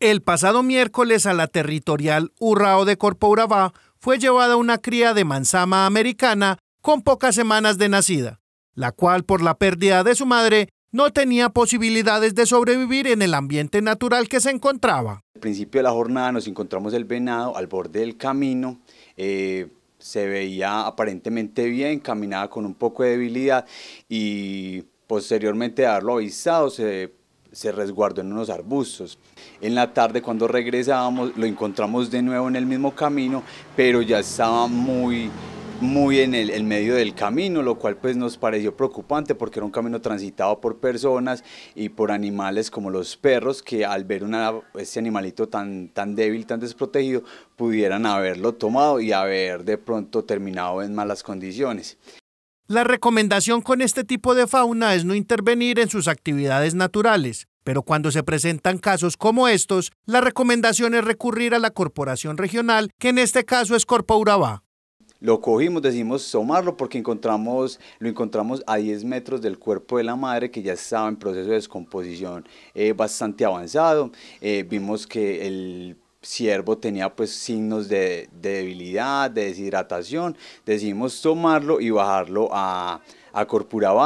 El pasado miércoles a la territorial Urrao de Corpourabá fue llevada una cría de manzama americana con pocas semanas de nacida, la cual por la pérdida de su madre no tenía posibilidades de sobrevivir en el ambiente natural que se encontraba. Al principio de la jornada nos encontramos el venado al borde del camino, eh, se veía aparentemente bien, caminaba con un poco de debilidad y posteriormente a haberlo avisado se se resguardó en unos arbustos. En la tarde cuando regresábamos lo encontramos de nuevo en el mismo camino, pero ya estaba muy muy en el medio del camino, lo cual pues nos pareció preocupante porque era un camino transitado por personas y por animales como los perros que al ver un este animalito tan, tan débil, tan desprotegido, pudieran haberlo tomado y haber de pronto terminado en malas condiciones. La recomendación con este tipo de fauna es no intervenir en sus actividades naturales, pero cuando se presentan casos como estos, la recomendación es recurrir a la corporación regional, que en este caso es Corpo Urabá. Lo cogimos, decimos somarlo porque encontramos, lo encontramos a 10 metros del cuerpo de la madre que ya estaba en proceso de descomposición eh, bastante avanzado. Eh, vimos que el siervo tenía pues signos de, debilidad, de deshidratación, decidimos tomarlo y bajarlo a, a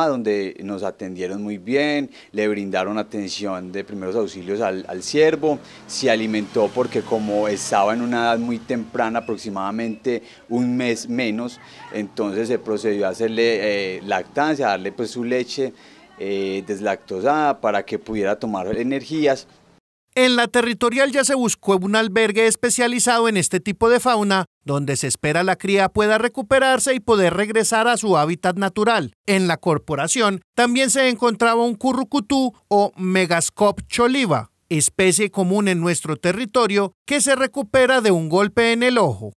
donde nos atendieron muy bien, le brindaron atención de primeros auxilios al, siervo, se alimentó porque como estaba en una edad muy temprana, aproximadamente un mes menos, entonces se procedió a hacerle eh, lactancia, lactancia, darle pues su leche eh, deslactosada para que pudiera tomar energías en la territorial ya se buscó un albergue especializado en este tipo de fauna, donde se espera la cría pueda recuperarse y poder regresar a su hábitat natural. En la corporación también se encontraba un currucutú o megascop choliva, especie común en nuestro territorio que se recupera de un golpe en el ojo.